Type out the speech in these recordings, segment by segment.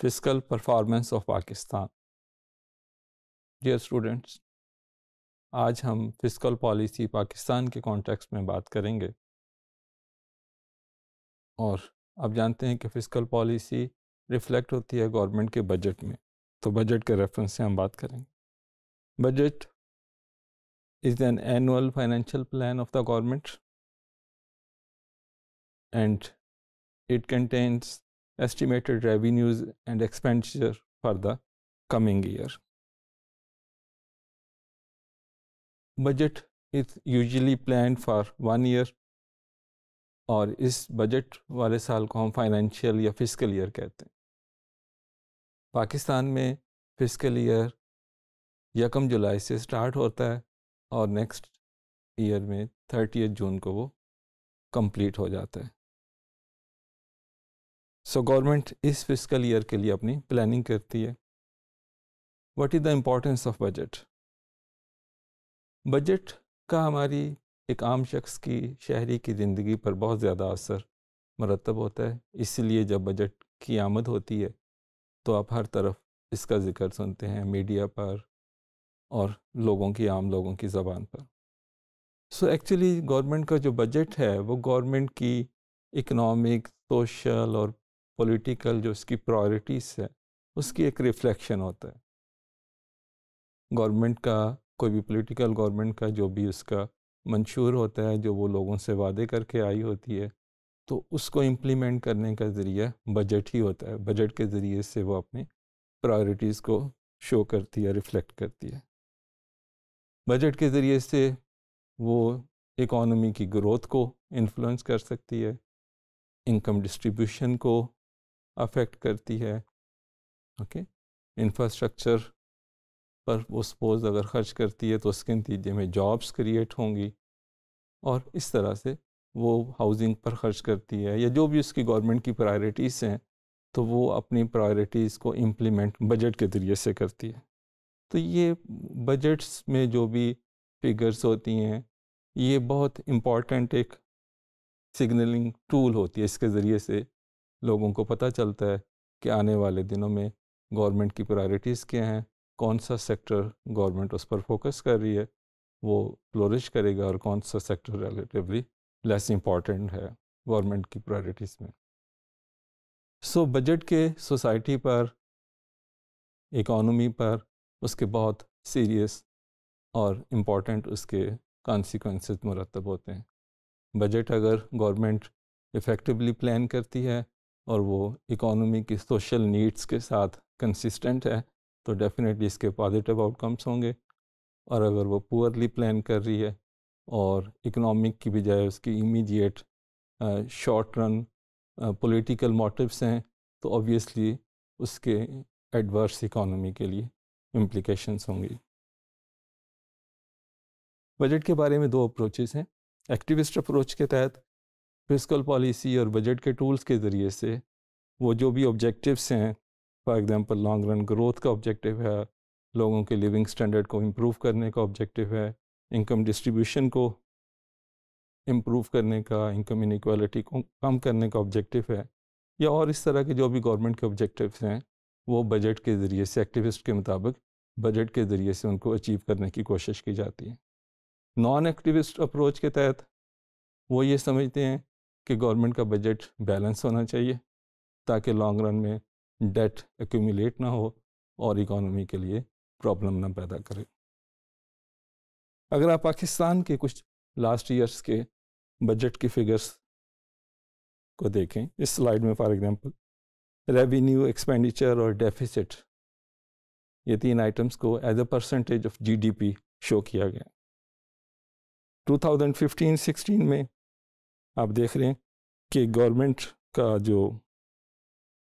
Physical performance of Pakistan dear students आज हम physical policy Pakistan के कॉन्टेक्स्ट में बात करेंगे और आप जानते हैं कि फिजिकल पॉलिसी रिफ्लेक्ट होती है गवर्नमेंट के बजट में तो बजट के रेफरेंस से हम बात करेंगे budget is an annual financial plan of the government and it contains estimated revenues and expenditure for the coming year. Budget is usually planned for one year और इस बजट वाले साल को हम फाइनेंशियल या फिजिकल ईयर कहते हैं पाकिस्तान में फिजिकल ईयर यकम जुलाई से स्टार्ट होता है और नेक्स्ट ईयर में थर्टी जून को वो कंप्लीट हो जाता है सो गवर्नमेंट इस फिजिकल ईयर के लिए अपनी प्लानिंग करती है what is the importance of budget budget का हमारी एक आम शख्स की शहरी की ज़िंदगी पर बहुत ज़्यादा असर मरतब होता है इसलिए जब बजट की आमद होती है तो आप हर तरफ इसका ज़िक्र सुनते हैं मीडिया पर और लोगों की आम लोगों की ज़बान पर सो एक्चुअली गवर्नमेंट का जो बजट है वो गवर्नमेंट की इकनॉमिक सोशल और पॉलिटिकल जो उसकी प्रायोरिटीज़ है उसकी एक रिफ्लेक्शन होता है गवर्नमेंट का कोई भी पॉलिटिकल गवर्नमेंट का जो भी उसका मंशूर होता है जो वो लोगों से वादे करके आई होती है तो उसको इम्प्लीमेंट करने का ज़रिया बजट ही होता है बजट के ज़रिए से वो अपने प्रायोरिटीज़ को शो करती है रिफ्लेक्ट करती है बजट के ज़रिए से वो इकॉनमी की ग्रोथ को इन्फ्लुएंस कर सकती है इनकम डिस्ट्रीब्यूशन को अफेक्ट करती है ओके इंफ्रास्ट्रक्चर पर वो सपोज अगर खर्च करती है तो उसके नतीजे में जॉब्स क्रिएट होंगी और इस तरह से वो हाउसिंग पर खर्च करती है या जो भी उसकी गवर्नमेंट की प्रायोरिटीज़ हैं तो वो अपनी प्रायोरिटीज़ को इम्प्लीमेंट बजट के ज़रिए से करती है तो ये बजट्स में जो भी फिगर्स होती हैं ये बहुत इम्पॉर्टेंट एक सिग्नलिंग टूल होती है इसके ज़रिए से लोगों को पता चलता है कि आने वाले दिनों में गवर्नमेंट की प्रायोरिटीज़ क्या हैं कौन सा सेक्टर गवर्नमेंट उस पर फोकस कर रही है वो फ्लोरिश करेगा और कौन सा सेक्टर रिलेटिवली लेस इम्पॉर्टेंट है गवर्नमेंट की प्रायोरिटीज़ में सो so, बजट के सोसाइटी पर इकोनॉमी पर उसके बहुत सीरियस और इम्पॉर्टेंट उसके कॉन्सिक्वेंसेस मुरतब होते हैं बजट अगर गवर्नमेंट इफ़ेक्टिवली प्लान करती है और वो इकोनॉमी की सोशल नीड्स के साथ कंसिस्टेंट है तो डेफिनेटली इसके पॉजिटिव आउटकम्स होंगे और अगर वो पुअरली प्लान कर रही है और इकोनॉमिक की बजाय उसकी immediate short run political motives हैं तो ऑब्वियसली उसके एडवर्स इकोनॉमी के लिए इम्प्लिकेशंस होंगी बजट के बारे में दो अप्रोचेस हैं एक्टिविस्ट अप्रोच के तहत फिजिकल पॉलिसी और बजट के टूल्स के ज़रिए से वो जो भी ऑब्जेक्टिव्स हैं for example long run growth का ऑब्जेक्टिव है लोगों के लिविंग स्टैंडर्ड को इम्प्रूव करने का ऑब्जेक्टिव है इनकम डिस्ट्रीब्यूशन को इम्प्रूव करने का इनकम इनक्वालिटी को कम करने का ऑब्जेक्टिव है या और इस तरह के जो भी गवर्नमेंट के ऑब्जेक्टिव्स हैं वो बजट के ज़रिए से एक्टिविस्ट के मुताबिक बजट के ज़रिए से उनको अचीव करने की कोशिश की जाती है नॉन एक्टिविस्ट अप्रोच के तहत वो ये समझते हैं कि गवर्नमेंट का बजट बैलेंस होना चाहिए ताकि लॉन्ग रन में डेट एक्यूमुलेट ना हो और इकोनॉमी के लिए प्रॉब्लम ना पैदा करे अगर आप पाकिस्तान के कुछ लास्ट ईयर्स के बजट की फिगर्स को देखें इस स्लाइड में फॉर एग्जांपल रेवेन्यू एक्सपेंडिचर और डेफिसिट ये तीन आइटम्स को as a percentage of GDP show किया गया 2015-16 में आप देख रहे हैं कि गवर्नमेंट का जो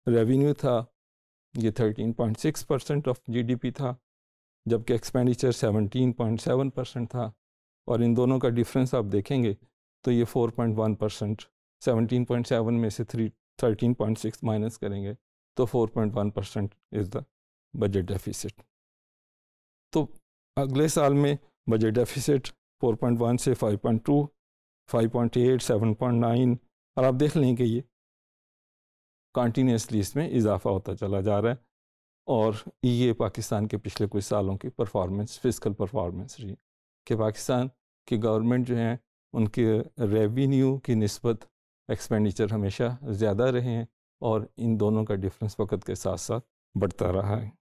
रेवेन्यू था ये 13.6 परसेंट ऑफ जीडीपी था जबकि एक्सपेंडिचर 17.7 परसेंट था और इन दोनों का डिफरेंस आप देखेंगे तो ये 4.1 परसेंट सेवनटीन में से three thirteen point six minus करेंगे तो 4.1 percent is the budget deficit तो अगले साल में बजट डेफिसिट 4.1 से 5.8, नाइन और आप देख लें कि ये कंटीन्यूसली इसमें इजाफा होता चला जा रहा है और ये पाकिस्तान के पिछले कुछ सालों की परफॉर्मेंस फिजिकल परफॉर्मेंस रही कि पाकिस्तान की गवर्नमेंट जो है उनके रेवेन्यू की नस्बत एक्सपेंडिचर हमेशा ज़्यादा रहे हैं और इन दोनों का डिफरेंस वक्त के साथ साथ बढ़ता रहा है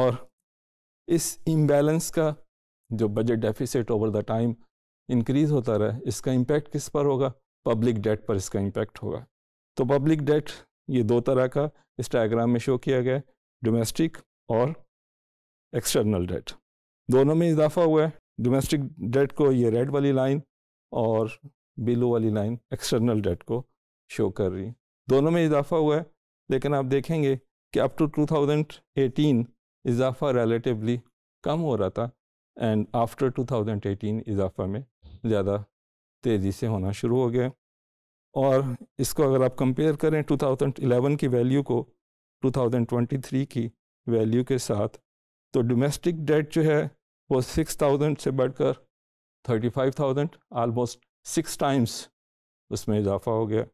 और इस इम्बेलेंस का जो budget deficit over the time increase होता रहा इसका इम्पैक्ट किस पर होगा पब्लिक डेट पर इसका इम्पैक्ट होगा तो पब्लिक डेट ये दो तरह का इस डायग्राम में शो किया गया डोमेस्टिक और एक्सटर्नल डेट दोनों में इजाफा हुआ है डोमेस्टिक डेट को ये रेड वाली लाइन और बिलो वाली लाइन एक्सटर्नल डेट को शो कर रही है दोनों में इजाफा हुआ है लेकिन आप देखेंगे कि अप टू 2018 इजाफा रिलेटिवली कम हो रहा था एंड आफ्टर 2018 इजाफा में ज़्यादा तेज़ी से होना शुरू हो गया और इसको अगर आप कंपेयर करें 2011 की वैल्यू को 2023 की वैल्यू के साथ तो डोमेस्टिक डेट जो है वो 6000 से बढ़कर 35000 आलमोस्ट सिक्स टाइम्स उसमें इजाफा हो गया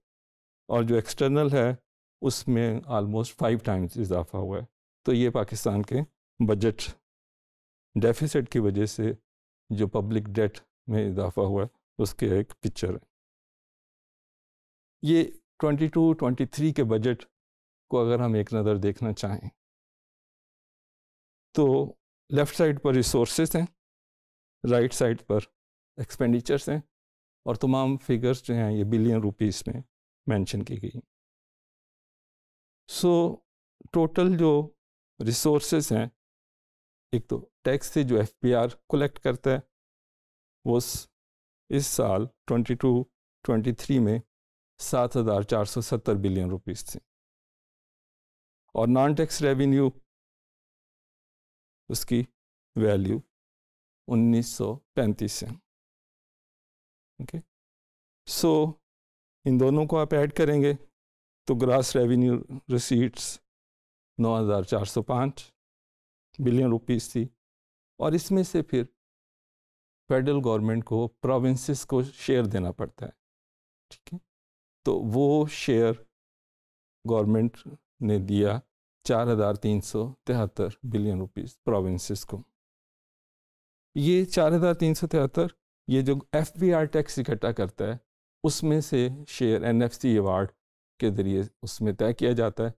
और जो एक्सटर्नल है उसमें आलमोस्ट फाइव टाइम्स इजाफा हुआ है तो ये पाकिस्तान के बजट डेफिसिट की वजह से जो पब्लिक डेट में इजाफा हुआ है उसके एक पिक्चर है ये 22, 23 के बजट को अगर हम एक नज़र देखना चाहें तो लेफ़्ट साइड पर रिसोर्सेज हैं राइट साइड पर एक्सपेंडिचर्स हैं और तमाम फिगर्स जो हैं ये बिलियन रुपीस में मेंशन की गई सो so, टोटल जो रिसोर्सेज हैं एक तो टैक्स से जो एफ कलेक्ट करता है वो इस साल 22 23 में सात हज़ार चार सौ सत्तर बिलियन रुपीस थी और नॉन टैक्स रेवेन्यू उसकी वैल्यू उन्नीस सौ पैंतीस है ओके सो इन दोनों को आप ऐड करेंगे तो ग्रास रेवेन्यू रिसीट्स नौ हज़ार चार सौ पाँच बिलियन रुपीस थी और इसमें से फिर फेडरल गवर्नमेंट को प्रोविंसेस को शेयर देना पड़ता है ठीक है तो वो शेयर गवर्नमेंट ने दिया चार हज़ार तीन सौ तिहत्तर बिलियन रुपीस प्रोविंसेस को ये चार हज़ार तीन सौ तिहत्तर ये जो एफ बी आर टैक्स इकट्ठा करता है उसमें से share N F C award के ज़रिए उसमें तय किया जाता है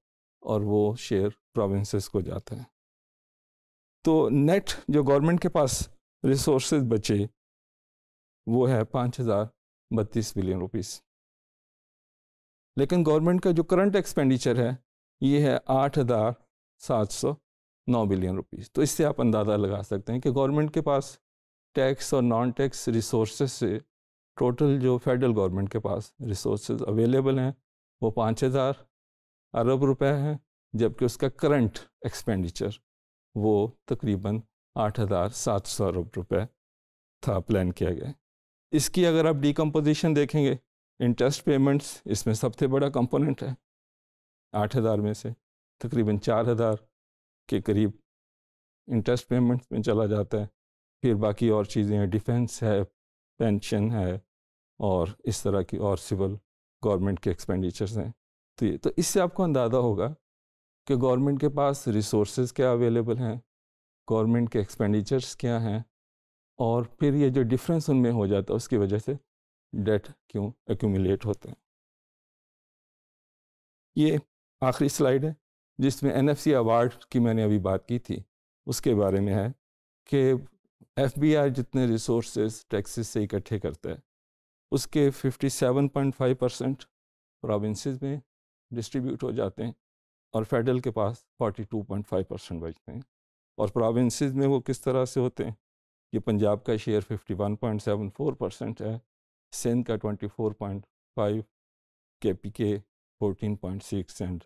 और वो शेयर प्रोविंसेस को जाता है तो नेट जो गवर्नमेंट के पास रिसोर्स बचे वो है पाँच हज़ार बत्तीस बिलियन रुपीस लेकिन गवर्नमेंट का जो करंट एक्सपेंडिचर है ये है आठ हज़ार सात सौ नौ बिलियन रुपीस तो इससे आप अंदाज़ा लगा सकते हैं कि गवर्नमेंट के पास टैक्स और नॉन टैक्स रिसोर्स से टोटल जो फेडरल गवर्नमेंट के पास रिसोर्स अवेलेबल हैं वो पाँच हज़ार अरब रुपए हैं जबकि उसका करंट एक्सपेंडिचर वो तकरीबन आठ हज़ार सात सौ रुपये था प्लान किया गया इसकी अगर आप डिकम्पोजिशन देखेंगे इंटरेस्ट पेमेंट्स इसमें सबसे बड़ा कंपोनेंट है आठ हज़ार में से तकरीबन चार हज़ार के करीब इंटरेस्ट पेमेंट्स में चला जाता है फिर बाकी और चीज़ें हैं डिफेंस है पेंशन है और इस तरह की और सिविल गवर्नमेंट के एक्सपेंडिचर्स हैं तो ये तो इससे आपको अंदाज़ा होगा कि गवर्नमेंट के पास रिसोर्स क्या अवेलेबल हैं गवर्नमेंट के एक्सपेंडिचर्स क्या हैं और फिर ये जो डिफरेंस उनमें हो जाता है उसकी वजह से डेट क्यों एक्यूमुलेट होते हैं ये आखिरी स्लाइड है जिसमें एन अवार्ड की मैंने अभी बात की थी उसके बारे में है कि एफ जितने रिसोर्स टैक्सेस से इकट्ठे करता है उसके 57.5 परसेंट प्रोविंसेस में डिस्ट्रीब्यूट हो जाते हैं और फेडरल के पास 42.5 परसेंट बचते हैं और प्रोविंसेस में वो किस तरह से होते हैं कि पंजाब का शेयर 51.74 परसेंट है सिंध का 24.5 K P K fourteen point six and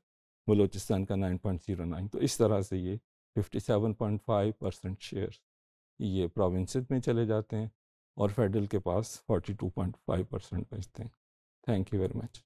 Balochistan का नाइन पॉइंट जीरो नाइन तो इस तरह से ये fifty seven point five percent share ये प्रोविंसेस में चले जाते हैं और फेडरल के पास forty two point five percent बचते हैं थैंक यू वेरी मच